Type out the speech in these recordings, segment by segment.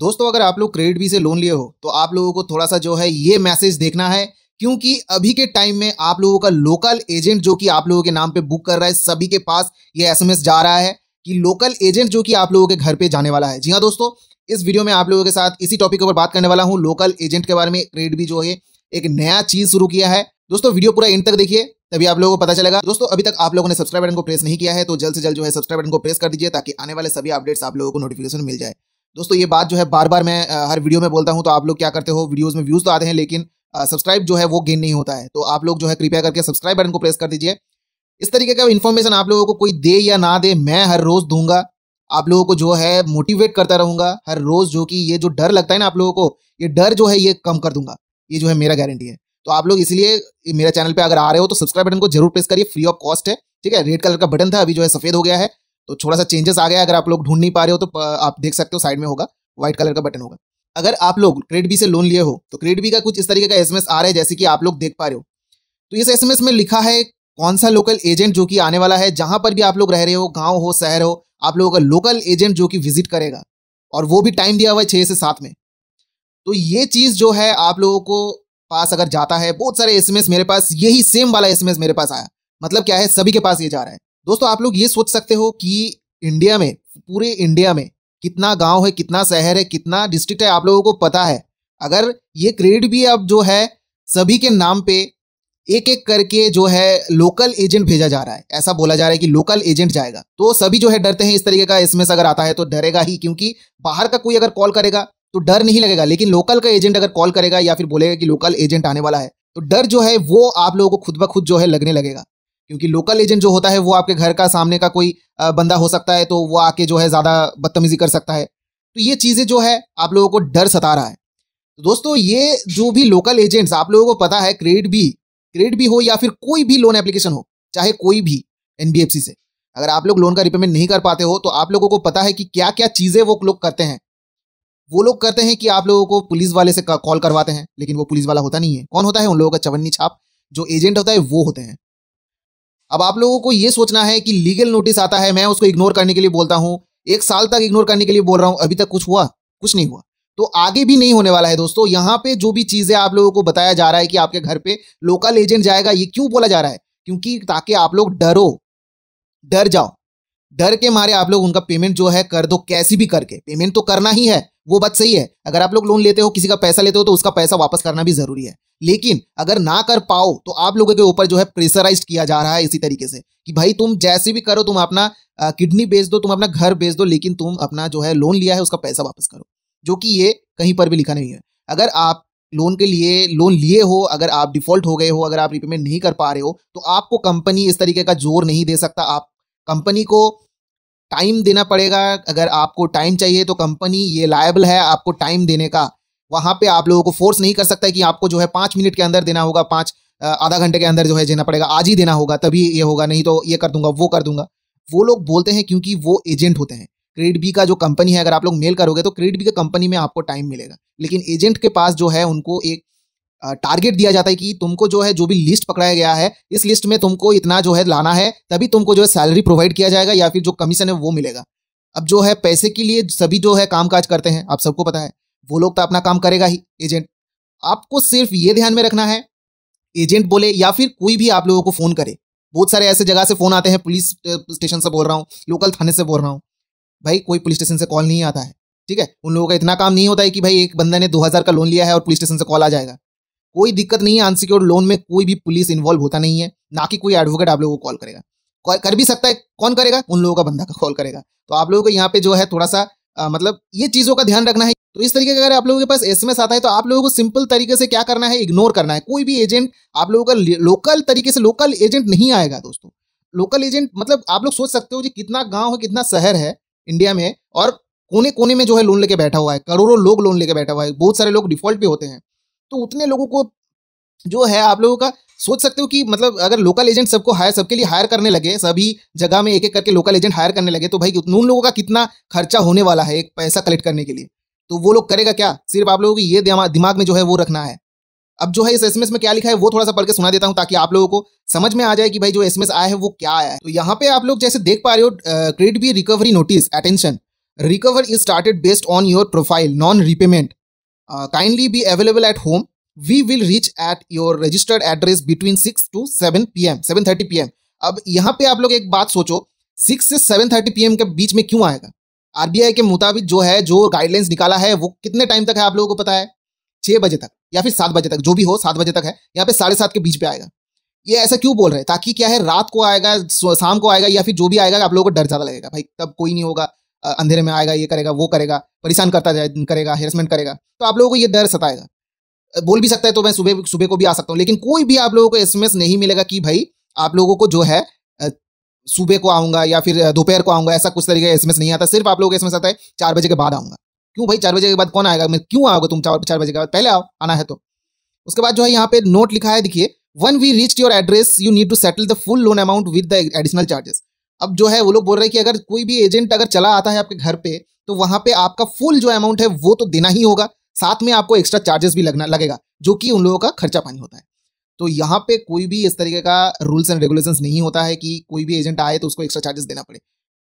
दोस्तों अगर आप लोग क्रेडिट बी से लोन लिए हो तो आप लोगों को थोड़ा सा जो है ये मैसेज देखना है क्योंकि अभी के टाइम में आप लोगों का लोकल एजेंट जो कि आप लोगों के नाम पे बुक कर रहा है सभी के पास ये एसएमएस जा रहा है कि लोकल एजेंट जो कि आप लोगों के घर पे जाने वाला है जी हाँ दोस्तों इस वीडियो में आप लोगों के साथ इसी टॉपिक पर बात करने वाला हूँ लोकल एजेंट के बारे में क्रेडिट भी जो है एक नया चीज शुरू किया है दोस्तों वीडियो पूरा एंड तक देखिए तभी आप लोगों को पता चलेगा दोस्तों अभी तक आप लोगों ने सब्सक्राइब बटन को प्रेस नहीं किया है तो जल्द से जल्द जो है सब्सक्राइब बटन को प्रेस कर दीजिए ताकि आने वाले सभी अपडेट्स आप लोगों को नोटिफिकेशन मिल जाए दोस्तों ये बात जो है बार बार मैं हर वीडियो में बोलता हूँ तो आप लोग क्या करते हो वीडियोज़ में व्यूज़ तो आते हैं लेकिन सब्सक्राइब जो है वो गेन नहीं होता है तो आप लोग जो है कृपया करके सब्सक्राइब बटन को प्रेस कर दीजिए इस तरीके का इन्फॉर्मेशन आप लोगों को कोई दे या ना दे मैं हर रोज़ दूंगा आप लोगों को जो है मोटिवेट करता रहूंगा हर रोज़ जो कि ये जो डर लगता है ना आप लोगों को ये डर जो है ये कम कर दूंगा ये जो है मेरा गारंटी है तो आप लोग इसलिए मेरे चैनल पे अगर आ रहे हो तो सब्सक्राइब बटन को जरूर प्रेस करिए फ्री ऑफ कॉस्ट है ठीक है रेड कलर का बटन था अभी जो है सफेद हो गया है तो थोड़ा सा चेंजेस आ गया अगर आप लोग ढूंढ नहीं पा रहे हो तो आप देख सकते हो साइड में होगा व्हाइट कलर का बटन होगा अगर आप लोग क्रेडिट बी से लोन लिए हो तो क्रेडिट बी का कुछ इस तरीके का एसएमएस आ रहा है जैसे कि आप लोग देख पा रहे हो तो इस एसएमएस में लिखा है कौन सा लोकल एजेंट जो कि आने वाला है जहां पर भी आप लोग रह रहे हो गांव हो शहर हो आप लोगों का लोकल एजेंट जो कि विजिट करेगा और वो भी टाइम दिया हुआ है छः से सात में तो ये चीज़ जो है आप लोगों को पास अगर जाता है बहुत सारे एसएमएस मेरे पास यही सेम वाला एसएमएस मेरे पास आया मतलब क्या है सभी के पास ये जा रहा है दोस्तों आप लोग ये सोच सकते हो कि इंडिया में पूरे इंडिया में कितना गांव है कितना शहर है कितना डिस्ट्रिक्ट है आप लोगों को पता है अगर ये क्रेडिट भी अब जो है सभी के नाम पे एक एक करके जो है लोकल एजेंट भेजा जा रहा है ऐसा बोला जा रहा है कि लोकल एजेंट जाएगा तो सभी जो है डरते हैं इस तरीके का एसएमएस अगर आता है तो डरेगा ही क्योंकि बाहर का कोई अगर कॉल करेगा तो डर नहीं लगेगा लेकिन लोकल का एजेंट अगर कॉल करेगा या फिर बोलेगा कि लोकल एजेंट आने वाला है तो डर जो है वो आप लोगों को खुद ब खुद जो है लगने लगेगा क्योंकि लोकल एजेंट जो होता है वो आपके घर का सामने का कोई बंदा हो सकता है तो वो आके जो है ज़्यादा बदतमीजी कर सकता है तो ये चीज़ें जो है आप लोगों को डर सता रहा है तो दोस्तों ये जो भी लोकल एजेंट्स आप लोगों को पता है क्रेडिट भी क्रेडिट भी हो या फिर कोई भी लोन एप्लीकेशन हो चाहे कोई भी एनबीएफसी से अगर आप लोग लोन का रिपेमेंट नहीं कर पाते हो तो आप लोगों को पता है कि क्या क्या चीज़ें वो लोग करते हैं वो लोग करते हैं कि आप लोगों को पुलिस वाले से कॉल करवाते हैं लेकिन वो पुलिस वाला होता नहीं है कौन होता है उन लोगों का चवन्नी छाप जो एजेंट होता है वो होते हैं अब आप लोगों को ये सोचना है कि लीगल नोटिस आता है मैं उसको इग्नोर करने के लिए बोलता हूँ एक साल तक इग्नोर करने के लिए बोल रहा हूं अभी तक कुछ हुआ कुछ नहीं हुआ तो आगे भी नहीं होने वाला है दोस्तों यहाँ पे जो भी चीज़ें आप लोगों को बताया जा रहा है कि आपके घर पे लोकल एजेंट जाएगा ये क्यों बोला जा रहा है क्योंकि ताकि आप लोग डरो डर जाओ डर के मारे आप लोग उनका पेमेंट जो है कर दो कैसी भी करके पेमेंट तो करना ही है वो बात सही है अगर आप लोग लोन लेते हो किसी का पैसा लेते हो तो उसका पैसा वापस करना भी जरूरी है लेकिन अगर ना कर पाओ तो आप लोगों के ऊपर जो है प्रेशराइज किया जा रहा है इसी तरीके से कि भाई तुम जैसे भी करो तुम अपना किडनी बेच दो तुम अपना घर बेच दो लेकिन तुम अपना जो है लोन लिया है उसका पैसा वापस करो जो कि ये कहीं पर भी लिखा नहीं है अगर आप लोन के लिए लोन लिए हो अगर आप डिफॉल्ट हो गए हो अगर आप रिपेमेंट नहीं कर पा रहे हो तो आपको कंपनी इस तरीके का जोर नहीं दे सकता आप कंपनी को टाइम देना पड़ेगा अगर आपको टाइम चाहिए तो कंपनी ये लायबल है आपको टाइम देने का वहाँ पे आप लोगों को फोर्स नहीं कर सकता कि आपको जो है पाँच मिनट के अंदर देना होगा पाँच आधा घंटे के अंदर जो है देना पड़ेगा आज ही देना होगा तभी ये होगा नहीं तो ये कर दूंगा वो कर दूंगा वो लोग बोलते हैं क्योंकि वो एजेंट होते हैं क्रेडिट बी का जो कंपनी है अगर आप लोग मेल करोगे तो क्रेडिट बी का कंपनी में आपको टाइम मिलेगा लेकिन एजेंट के पास जो है उनको एक टारगेट दिया जाता है कि तुमको जो है जो भी लिस्ट पकड़ाया गया है इस लिस्ट में तुमको इतना जो है लाना है तभी तुमको जो है सैलरी प्रोवाइड किया जाएगा या फिर जो कमीशन है वो मिलेगा अब जो है पैसे के लिए सभी जो है काम काज करते हैं आप सबको पता है वो लोग तो अपना काम करेगा ही एजेंट आपको सिर्फ ये ध्यान में रखना है एजेंट बोले या फिर कोई भी आप लोगों को फ़ोन करे बहुत सारे ऐसे जगह से फ़ोन आते हैं पुलिस स्टेशन से बोल रहा हूँ लोकल थाने से बोल रहा हूँ भाई कोई पुलिस स्टेशन से कॉल नहीं आता है ठीक है उन लोगों का इतना काम नहीं होता है कि भाई एक बंदा ने दो हज़ार का लोन लिया है और पुलिस स्टेशन से कॉल आ जाएगा कोई दिक्कत नहीं है अनसिक्योर्ड लोन में कोई भी पुलिस इन्वॉल्व होता नहीं है ना कि कोई एडवोकेट आप लोगों को कॉल करेगा कर भी सकता है कौन करेगा उन लोगों का बंदा का कॉल करेगा तो आप लोगों को यहाँ पे जो है थोड़ा सा आ, मतलब ये चीज़ों का ध्यान रखना है तो इस तरीके का अगर आप लोगों के पास एसएमएस आता है तो आप लोगों को सिंपल तरीके से क्या करना है इग्नोर करना है कोई भी एजेंट आप लोगों का लोकल तरीके से लोकल एजेंट नहीं आएगा दोस्तों लोकल एजेंट मतलब आप लोग सोच सकते हो कि कितना गांव है कितना शहर है इंडिया में और कोने कोने में जो है लोन लेके बैठा हुआ है करोड़ों लोग लोन लेके बैठा हुआ है बहुत सारे लोग डिफॉल्ट भी होते हैं तो उतने लोगों को जो है आप लोगों का सोच सकते हो कि मतलब अगर लोकल एजेंट सबको हायर सबके लिए हायर करने लगे सभी जगह में एक एक करके लोकल एजेंट हायर करने लगे तो भाई उन लोगों का कितना खर्चा होने वाला है एक पैसा कलेक्ट करने के लिए तो वो लोग करेगा क्या सिर्फ आप लोगों को ये दिमाग में जो है वो रखना है अब जो है इस एसएमएस में क्या लिखा है वो थोड़ा सा पढ़ के सुना देता हूँ ताकि आप लोगों को समझ में आ जाए कि भाई जो एसएमएस आया है वो क्या आया है तो यहाँ पे आप लोग जैसे देख पा रहे हो Credit Bee recovery notice attention recover is started based on your profile non repayment uh, kindly be available at home we will reach at your registered address between 6 to 7 pm 7:30 pm अब यहाँ पे आप लोग एक बात सोचो 6 से 7:30 PM के बीच में क्यों आएगा आरबीआई के मुताबिक जो है जो गाइडलाइंस निकाला है वो कितने टाइम तक है आप लोगों को पता है छः बजे तक या फिर सात बजे तक जो भी हो सात बजे तक है यहाँ पे साढ़े सात के बीच पे आएगा ये ऐसा क्यों बोल रहे हैं ताकि क्या है रात को आएगा शाम को आएगा या फिर जो भी आएगा आप लोगों को डर ज़्यादा लगेगा भाई तब कोई नहीं होगा अंधेरे में आएगा ये करेगा वो करेगा परेशान करता जाए करेगा हेरसमेंट करेगा तो आप लोगों को ये डर सताएगा बोल भी सकता है तो मैं सुबह सुबह को भी आ सकता हूँ लेकिन कोई भी आप लोगों को एस नहीं मिलेगा कि भाई आप लोगों को जो है सुबह को आऊंगा या फिर दोपहर को आऊंगा ऐसा कुछ तरीके एस नहीं आता सिर्फ आप लोगों को एस आता है चार बजे के बाद आऊंगा क्यों भाई चार बजे के बाद कौन आएगा मैं क्यों आओगे तुम चार चार बजे के बाद पहले आओ आना है तो उसके बाद जो है यहाँ पे नोट लिखा है देखिए one we reach your address you need to settle the full loan amount with the additional charges अब जो है वो लोग बोल रहे हैं कि अगर कोई भी एजेंट अगर चला आता है आपके घर पे तो वहां पे आपका फुल जो अमाउंट है वो तो देना ही होगा साथ में आपको एक्स्ट्रा चार्जेस भी लगना लगेगा जो कि उन लोगों का खर्चा पानी होता है तो यहाँ पे कोई भी इस तरीके का रूल्स एंड रेगुलेशंस नहीं होता है कि कोई भी एजेंट आए तो उसको एक्स्ट्रा चार्जेस देना पड़े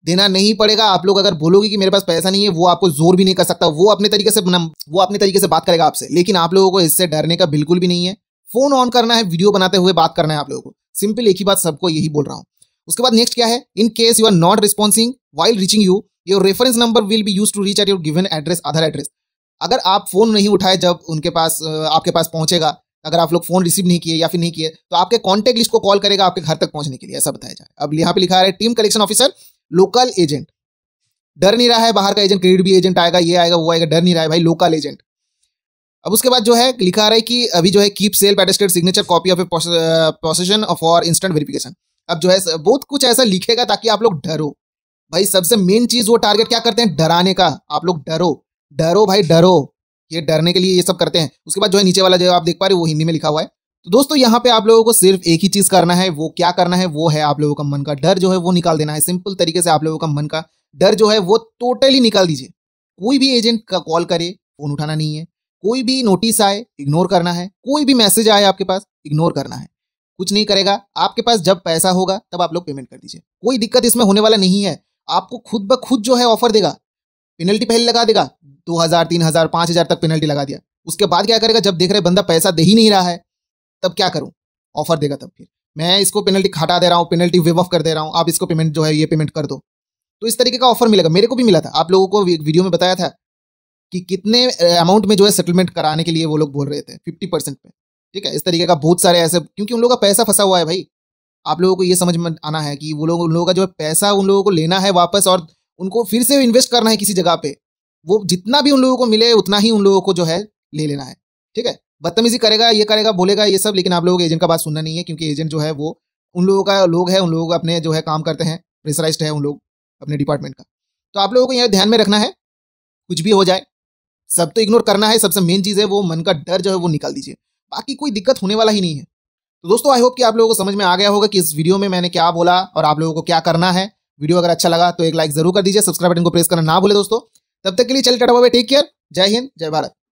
देना नहीं पड़ेगा आप लोग अगर बोलोगे कि मेरे पास पैसा नहीं है वो आपको जोर भी नहीं कर सकता वो अपने तरीके से वो अपने तरीके से बात करेगा आपसे लेकिन आप लोगों को इससे डरने का बिल्कुल भी नहीं है फोन ऑन करना है वीडियो बनाते हुए बात करना है आप लोगों को सिंपल एक ही बात सबको यही बोल रहा हूँ उसके बाद नेक्स्ट क्या है in case you are not responding while reaching you your reference number will be use to reach at your given address other address अगर आप फोन नहीं उठाए जब उनके पास आपके पास पहुंचेगा अगर आप लोग फोन रिसीव नहीं किए या फिर नहीं किए तो आपके कॉन्टैक्ट लिस्ट को कॉल करेगा आपके घर तक पहुंचने के लिए ऐसा बताया जाए अब यहाँ पे लिखा है team collection officer local agent डर नहीं रहा है बाहर का एजेंट क्रेडिट भी एजेंट आएगा ये आएगा वो आएगा डर नहीं रहा है भाई लोकल एजेंट अब उसके बाद जो है लिखा रहा है कि अभी जो है keep self attested signature copy of a procession for instant verification अब जो है बहुत कुछ ऐसा लिखेगा ताकि आप लोग डरो भाई सबसे मेन चीज वो टारगेट क्या करते हैं डराने का आप लोग डरो डरो भाई डरो ये डरने के लिए ये सब करते हैं उसके बाद जो है नीचे वाला जो आप देख पा रहे हो वो हिंदी में लिखा हुआ है तो दोस्तों यहाँ पे आप लोगों को सिर्फ एक ही चीज करना है वो क्या करना है वो है आप लोगों का मन का डर जो है वो निकाल देना है सिंपल तरीके से आप लोगों का मन का डर जो है वो टोटली निकाल दीजिए कोई भी एजेंट का कॉल करे फोन उठाना नहीं है कोई भी नोटिस आए इग्नोर करना है कोई भी मैसेज आए आपके पास इग्नोर करना है कुछ नहीं करेगा आपके पास जब पैसा होगा तब आप लोग पेमेंट कर दीजिए कोई दिक्कत इसमें होने वाला नहीं है आपको खुद ब खुद जो है ऑफर देगा पेनल्टी पहले लगा देगा दो हजार तीन हजार पाँच हजार तक पेनल्टी लगा दिया उसके बाद क्या करेगा जब देख रहे बंदा पैसा दे ही नहीं रहा है तब क्या करूँ ऑफर देगा तब फिर मैं इसको पेनल्टी हटा दे रहा हूँ पेनल्टी वेव ऑफ कर दे रहा हूँ आप इसको पेमेंट जो है ये पेमेंट कर दो तो इस तरीके का ऑफर मिलेगा मेरे को भी मिला था आप लोगों को वीडियो में बताया था कि कितने अमाउंट में जो है सेटलमेंट कराने के लिए वो लोग बोल रहे थे फिफ्टी परसेंट पे ठीक है इस तरीके का बहुत सारे ऐसे क्योंकि उन लोगों का पैसा फंसा हुआ है भाई आप लोगों को ये समझ में आना है कि वो लोग उन लोगों का जो पैसा उन लोगों को लेना है वापस और उनको फिर से इन्वेस्ट करना है किसी जगह पे वो जितना भी उन लोगों को मिले उतना ही उन लोगों को जो है ले लेना है ठीक है बदतमीजी करेगा ये करेगा बोलेगा ये सब लेकिन आप लोगों को एजेंट का बात सुनना नहीं है क्योंकि एजेंट जो है वो उन लोगों का लोग है उन लोग अपने जो है काम करते हैं प्रेशराइज है उन लोग अपने डिपार्टमेंट का तो आप लोगों को यह ध्यान में रखना है कुछ भी हो जाए सब तो इग्नोर करना है सबसे मेन चीज़ है वो मन का डर जो है वो निकाल दीजिए बाकी कोई दिक्कत होने वाला ही नहीं है तो दोस्तों आई होप कि आप लोगों को समझ में आ गया होगा कि इस वीडियो में मैंने क्या बोला और आप लोगों को क्या करना है वीडियो अगर अच्छा लगा तो एक लाइक जरूर कर दीजिए सब्सक्राइब बटन को प्रेस करना ना भूले दोस्तों तब तक के लिए चलिए टाटा बाबा टेक केयर जय हिंद जय भारत